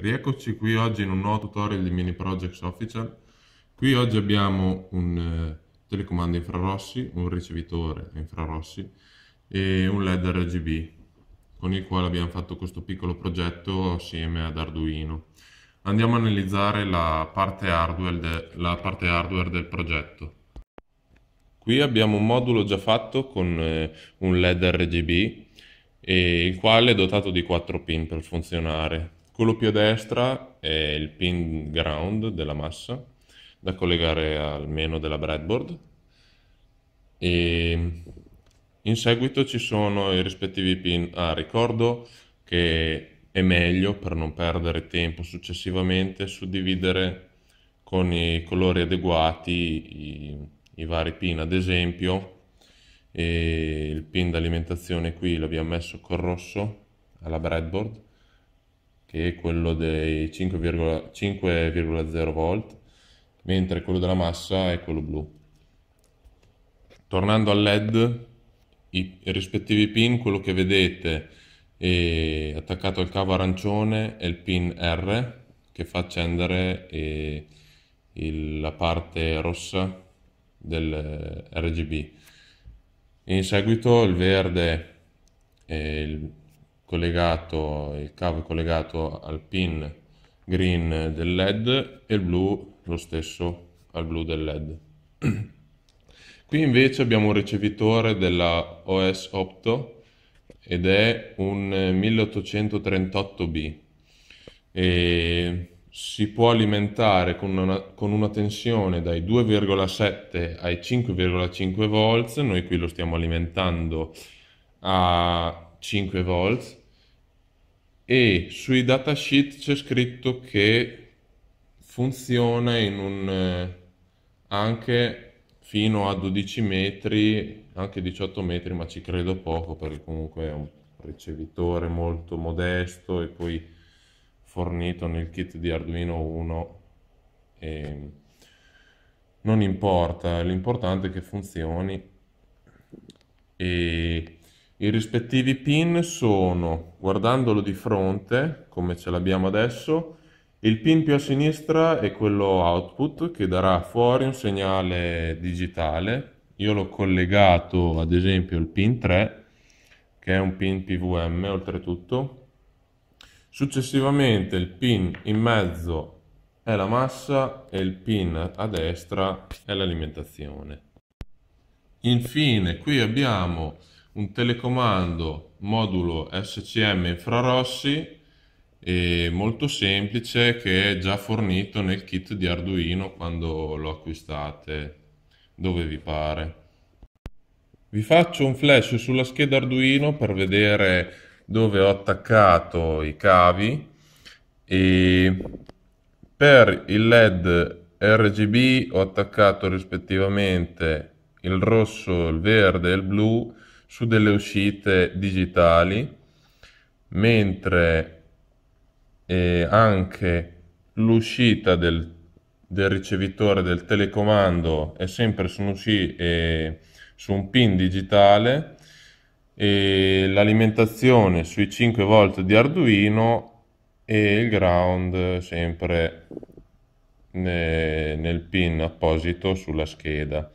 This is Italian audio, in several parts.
Rieccoci qui oggi in un nuovo tutorial di Mini Projects Official. Qui oggi abbiamo un eh, telecomando infrarossi, un ricevitore infrarossi e un LED RGB con il quale abbiamo fatto questo piccolo progetto assieme ad Arduino. Andiamo a analizzare la parte hardware, de la parte hardware del progetto. Qui abbiamo un modulo già fatto con eh, un LED RGB il quale è dotato di 4 pin per funzionare quello più a destra è il pin ground della massa da collegare al meno della breadboard e in seguito ci sono i rispettivi pin. Ah, ricordo che è meglio per non perdere tempo successivamente suddividere con i colori adeguati i, i vari pin, ad esempio il pin d'alimentazione qui l'abbiamo messo col rosso alla breadboard che è quello dei 5,0 volt, mentre quello della massa è quello blu. Tornando al LED, i rispettivi pin, quello che vedete è attaccato al cavo arancione è il pin R che fa accendere e la parte rossa del RGB. In seguito il verde è il collegato, il cavo è collegato al pin green del led e il blu lo stesso al blu del led qui invece abbiamo un ricevitore della OS Opto ed è un 1838B e si può alimentare con una, con una tensione dai 2,7 ai 5,5 volts noi qui lo stiamo alimentando a 5 volts e sui datasheet c'è scritto che funziona in un eh, anche fino a 12 metri anche 18 metri ma ci credo poco perché comunque è un ricevitore molto modesto e poi fornito nel kit di Arduino 1 e non importa l'importante è che funzioni e i rispettivi pin sono, guardandolo di fronte, come ce l'abbiamo adesso, il pin più a sinistra è quello output che darà fuori un segnale digitale. Io l'ho collegato ad esempio al pin 3, che è un pin PVM oltretutto. Successivamente il pin in mezzo è la massa e il pin a destra è l'alimentazione. Infine qui abbiamo un telecomando modulo SCM infrarossi molto semplice che è già fornito nel kit di Arduino quando lo acquistate dove vi pare. Vi faccio un flash sulla scheda Arduino per vedere dove ho attaccato i cavi e per il LED RGB ho attaccato rispettivamente il rosso, il verde e il blu su delle uscite digitali, mentre eh, anche l'uscita del, del, ricevitore del telecomando è sempre su un, usci, eh, su un pin digitale e l'alimentazione sui 5 volt di Arduino e il ground sempre nel pin apposito sulla scheda.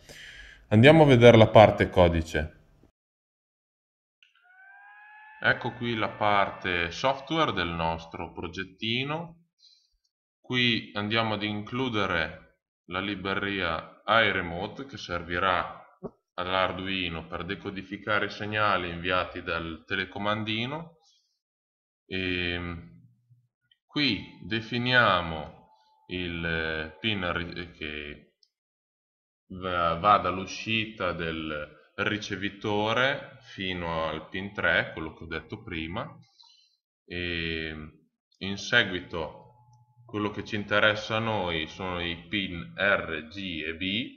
Andiamo a vedere la parte codice. Ecco qui la parte software del nostro progettino. Qui andiamo ad includere la libreria iRemote che servirà all'Arduino per decodificare i segnali inviati dal telecomandino. E ehm, qui definiamo il pin che va dall'uscita del ricevitore fino al pin 3, quello che ho detto prima, e in seguito quello che ci interessa a noi sono i pin R, G e B,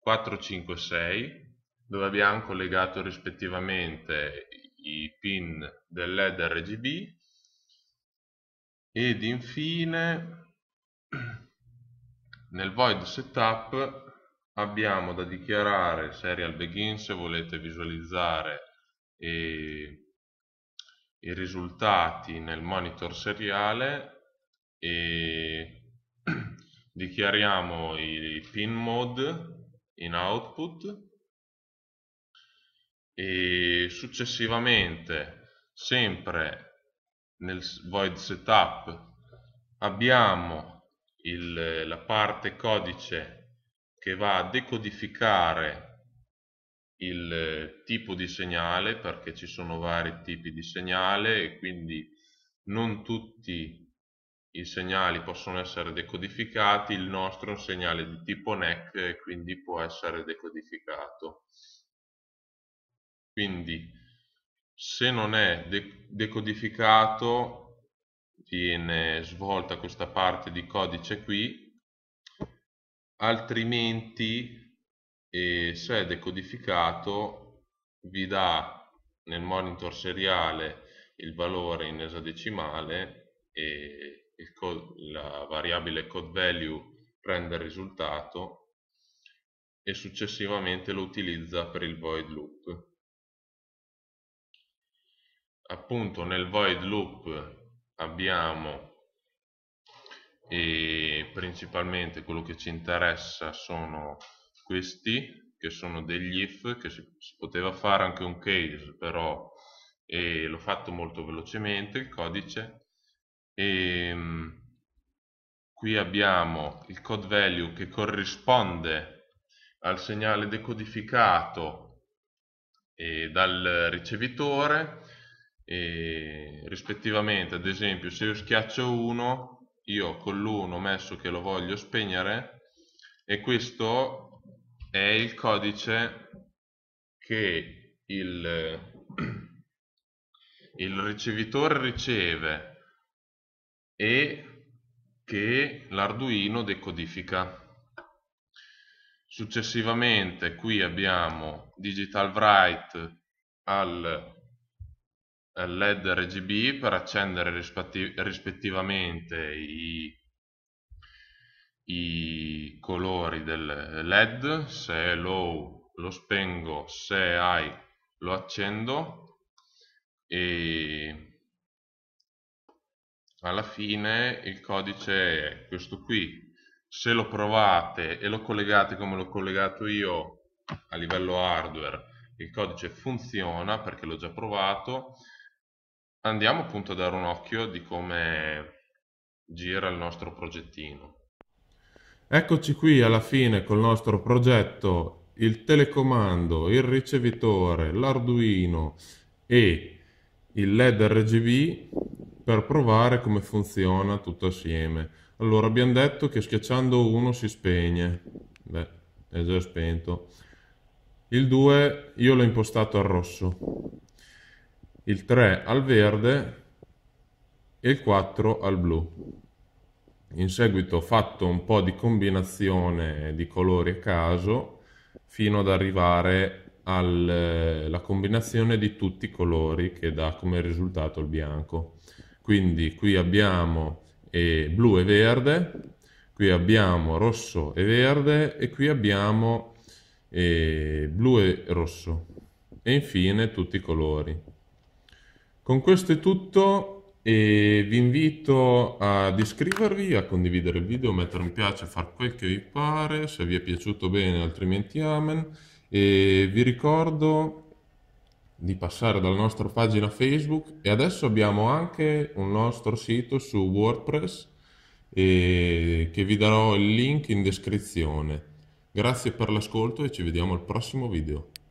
4, 5, 6, dove abbiamo collegato rispettivamente i pin del LED RGB ed infine nel void setup abbiamo da dichiarare serial begin se volete visualizzare eh, i risultati nel monitor seriale e dichiariamo i pin mode in output e successivamente sempre nel void setup abbiamo il, la parte codice che va a decodificare il eh, tipo di segnale perché ci sono vari tipi di segnale e quindi non tutti i segnali possono essere decodificati, il nostro è un segnale di tipo NEC e quindi può essere decodificato. Quindi se non è decodificato viene svolta questa parte di codice qui altrimenti eh, se decodificato vi dà nel monitor seriale il valore in esadecimale e la variabile code value prende il risultato e successivamente lo utilizza per il void loop appunto nel void loop abbiamo e principalmente quello che ci interessa sono questi che sono degli if che si, si poteva fare anche un case però l'ho fatto molto velocemente il codice e ehm, qui abbiamo il code value che corrisponde al segnale decodificato eh, dal ricevitore rispettivamente ad esempio se io schiaccio 1 io con l'1 ho messo che lo voglio spegnere e questo è il codice che il, il ricevitore riceve e che l'Arduino decodifica. Successivamente qui abbiamo digital write al eh, LED RGB per accendere rispettivamente i, i colori del LED, se è low lo spengo, se è high lo accendo e alla fine il codice è questo qui. Se lo provate e lo collegate come l'ho collegato io a livello hardware, il codice funziona perché l'ho già provato, andiamo appunto a dare un occhio di come gira il nostro progettino. Eccoci qui alla fine col nostro progetto, il telecomando, il ricevitore, l'Arduino e il LED RGB per provare come funziona tutto assieme. Allora abbiamo detto che schiacciando uno si spegne, beh è già spento, il 2 io l'ho impostato al rosso, il 3 al verde e il 4 al blu. In seguito ho fatto un po' di combinazione di colori a caso fino ad arrivare alla eh, combinazione di tutti i colori che dà come risultato il bianco. Quindi qui abbiamo eh, blu e verde, qui abbiamo rosso e verde e qui abbiamo eh, blu e rosso e infine tutti i colori. Con questo è tutto e vi invito ad iscrivervi, a condividere il video, mettere un piace, far quel che vi pare, se vi è piaciuto bene altrimenti amen. E vi ricordo di passare dalla nostra pagina Facebook e adesso abbiamo anche un nostro sito su WordPress e che vi darò il link in descrizione. Grazie per l'ascolto e ci vediamo al prossimo video.